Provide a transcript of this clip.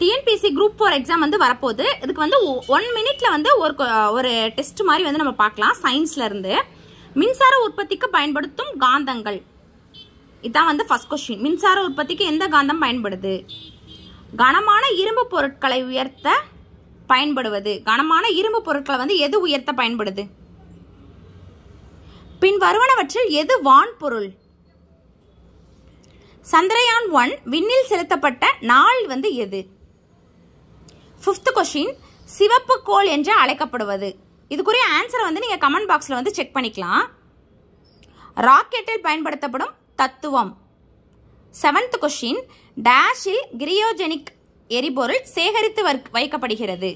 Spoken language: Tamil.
டிஎன்பிசி குரூப் ஃபோர் எக்ஸாம் வந்து வரப்போகுது இதுக்கு வந்து ஒன் மினிட்ல வந்து ஒரு ஒரு டெஸ்ட் மாதிரி வந்து நம்ம பார்க்கலாம் சயின்ஸ்ல இருந்து மின்சார உற்பத்திக்கு பயன்படுத்தும் காந்தங்கள் இதான் வந்து ஃபர்ஸ்ட் கொஸ்டின் மின்சார உற்பத்திக்கு எந்த காந்தம் பயன்படுது கனமான இரும்பு பொருட்களை உயர்த்த பயன்படுவது கனமான இரும்பு பொருட்களை வந்து எது உயர்த்த பயன்படுது பின் வருவனவற்றில் எது வான் பொருள் சந்திரயான் ஒன் விண்ணில் செலுத்தப்பட்ட நாள் வந்து எது ஃபிஃப்த் கொஷின் சிவப்பு கோல் என்று அழைக்கப்படுவது இதுக்குரிய ஆன்சரை வந்து நீங்கள் கமெண்ட் பாக்ஸில் வந்து செக் பண்ணிக்கலாம் ராக்கெட்டில் பயன்படுத்தப்படும் தத்துவம் செவன்த் கொஷின் டேஷில் கிரியோஜெனிக் எரிபொருள் சேகரித்து வைக்கப்படுகிறது